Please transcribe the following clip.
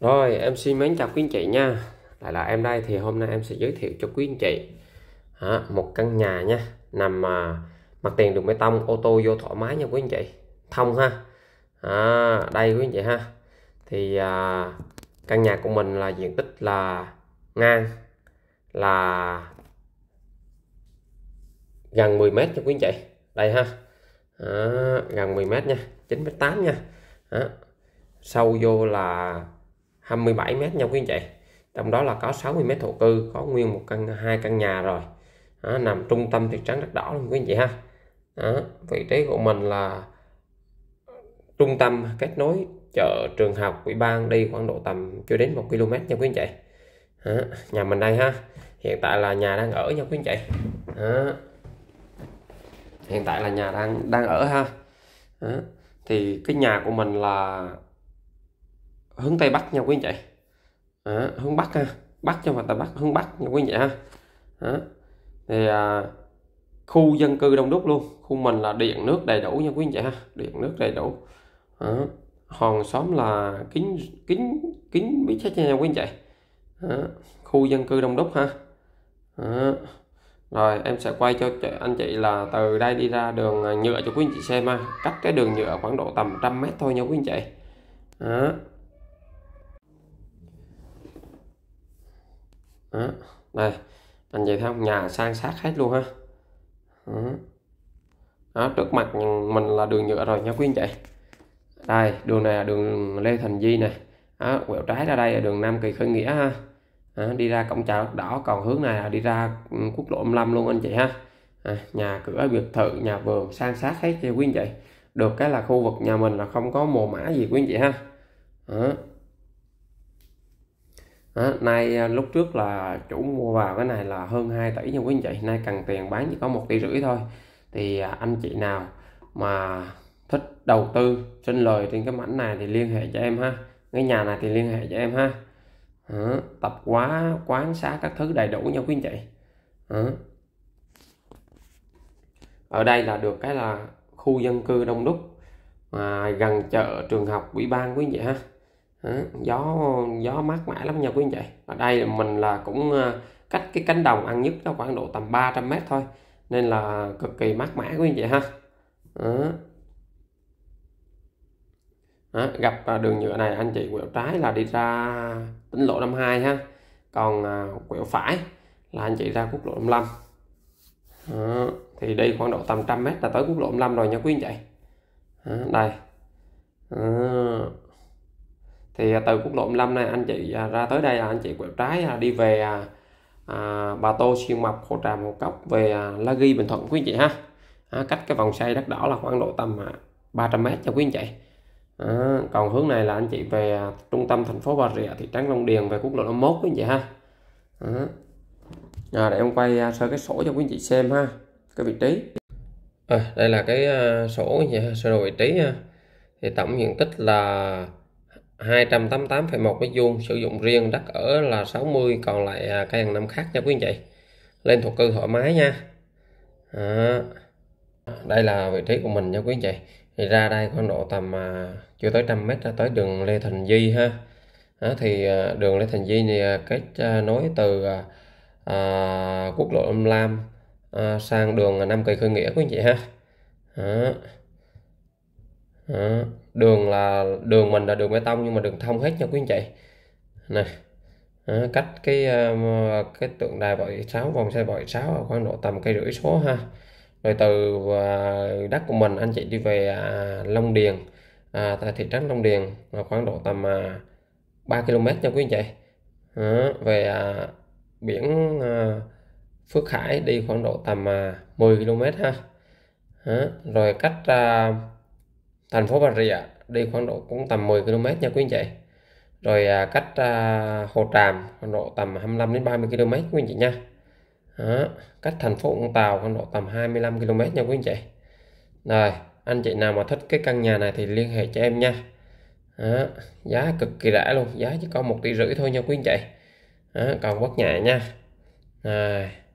Rồi em xin mến chào quý anh chị nha Lại là em đây thì hôm nay em sẽ giới thiệu cho quý anh chị à, Một căn nhà nha Nằm à, mặt tiền đường bê tông ô tô vô thoải mái nha quý anh chị Thông ha à, Đây quý anh chị ha Thì à, căn nhà của mình là diện tích là ngang Là gần 10 mét nha quý anh chị Đây ha à, Gần 10 mét nha 9m8 nha à, Sâu vô là 27 mét nha quý anh chị trong đó là có 60 mét thổ cư có nguyên một căn hai căn nhà rồi đó, nằm trung tâm thị trấn đất đỏ luôn quý anh chị ha đó, vị trí của mình là trung tâm kết nối chợ trường học ủy ban đi khoảng độ tầm chưa đến 1 km nha quý anh chị đó, nhà mình đây ha hiện tại là nhà đang ở nha quý anh chị đó. hiện tại là nhà đang đang ở ha đó. thì cái nhà của mình là hướng tây bắc nha quý anh chị à, hướng bắc ha bắc cho mà ta bắc hướng bắc nha quý anh chị ha à, thì à, khu dân cư đông đúc luôn khu mình là điện nước đầy đủ nha quý anh chị ha điện nước đầy đủ à, hòn xóm là kính kính kính biết hết nha quý anh chị à, khu dân cư đông đúc ha à, rồi em sẽ quay cho anh chị là từ đây đi ra đường à, nhựa cho quý anh chị xem ha cách cái đường nhựa khoảng độ tầm trăm mét thôi nha quý anh chị đó. À. đó. đây anh vậy thấy không nhà sang sát hết luôn ha đó. đó trước mặt mình là đường nhựa rồi nha quý anh chị đây đường này là đường Lê Thành Di này đó, quẹo trái ra đây là đường Nam Kỳ Khởi Nghĩa ha đó, đi ra cổng chào đỏ còn hướng này là đi ra quốc lộ 15 luôn anh chị ha à, nhà cửa biệt thự nhà vườn sang sát hết cho quý anh chị được cái là khu vực nhà mình là không có mồ mã gì quý anh chị ha đó đó, nay à, lúc trước là chủ mua vào cái này là hơn 2 tỷ nha quý anh chị nay cần tiền bán chỉ có một tỷ rưỡi thôi thì à, anh chị nào mà thích đầu tư xin lời trên cái mảnh này thì liên hệ cho em ha cái nhà này thì liên hệ cho em ha đó, tập quá quán xá các thứ đầy đủ nha quý anh chị đó. ở đây là được cái là khu dân cư đông đúc mà gần chợ trường học ủy ban quý anh chị ha gió gió mát mẻ lắm nha quý anh chị ở đây mình là cũng ờ, cách cái cánh đồng ăn nhất nó khoảng độ tầm 300 mét thôi nên là cực kỳ mát mẻ quý anh chị ha Đó. Đó, gặp ờ, đường nhựa này anh chị quẹo trái là đi ra tỉnh lộ 52 ha còn ờ, quẹo phải là anh chị ra quốc lộ 55 Đó. thì đi khoảng độ tầm trăm mét là tới quốc lộ 55 rồi nha quý anh chị Đó, đây Đó thì à, từ quốc lộ 15 này anh chị à, ra tới đây là anh chị quẹo trái à, đi về à, Bà Tô Xuyên mập Hồ Tràm Hồ Cốc về La Ghi Bình Thuận quý anh chị ha à, cách cái vòng xoay đất đỏ là khoảng độ tầm à, 300m cho quý anh chị à, còn hướng này là anh chị về trung tâm thành phố Bà Rịa thị trấn Long Điền về quốc lộ 51 quý anh chị ha à, à, để em quay sơ cái sổ cho quý anh chị xem ha cái vị trí à, đây là cái à, sổ nha sơ đồ vị trí ha. thì tổng diện tích là 288,1 mét vuông sử dụng riêng đất ở là 60 còn lại à, cây hàng năm khác nha quý anh chị lên thuộc cư thoải mái nha à, đây là vị trí của mình nha quý anh chị thì ra đây khoảng độ tầm à, chưa tới trăm mét ra tới đường Lê Thành Di ha à, thì đường Lê Thành Di này kết à, nối từ à, à, quốc lộ Lâm Lam à, sang đường Nam Kỳ Khơi Nghĩa quý anh chị ha à, đó. đường là đường mình là đường bê tông nhưng mà đường thông hết nha quý anh chị này đó. cách cái ờ, cái tượng đài vội sáu vòng xe vội sáu khoảng độ tầm cây rưỡi số ha rồi từ ờ, đất của mình anh chị đi về à, Long Điền à, tại thị trấn Long Điền là khoảng độ tầm à, 3 km nha quý anh chị đó, về à, biển à, Phước Hải đi khoảng độ tầm à, 10 km ha đó, rồi cách à, thành phố Bà Rịa đi khoảng độ cũng tầm 10 km nha quý anh chị rồi à, cách à, Hồ Tràm khoảng độ tầm 25 đến 30 km quý anh chị nha đó. cách thành phố Vũng Tàu khoảng độ tầm 25 km nha quý anh chị rồi anh chị nào mà thích cái căn nhà này thì liên hệ cho em nha đó. giá cực kỳ rẻ luôn giá chỉ có một tỷ rưỡi thôi nha quý anh chị đó. còn bất nhẹ nha rồi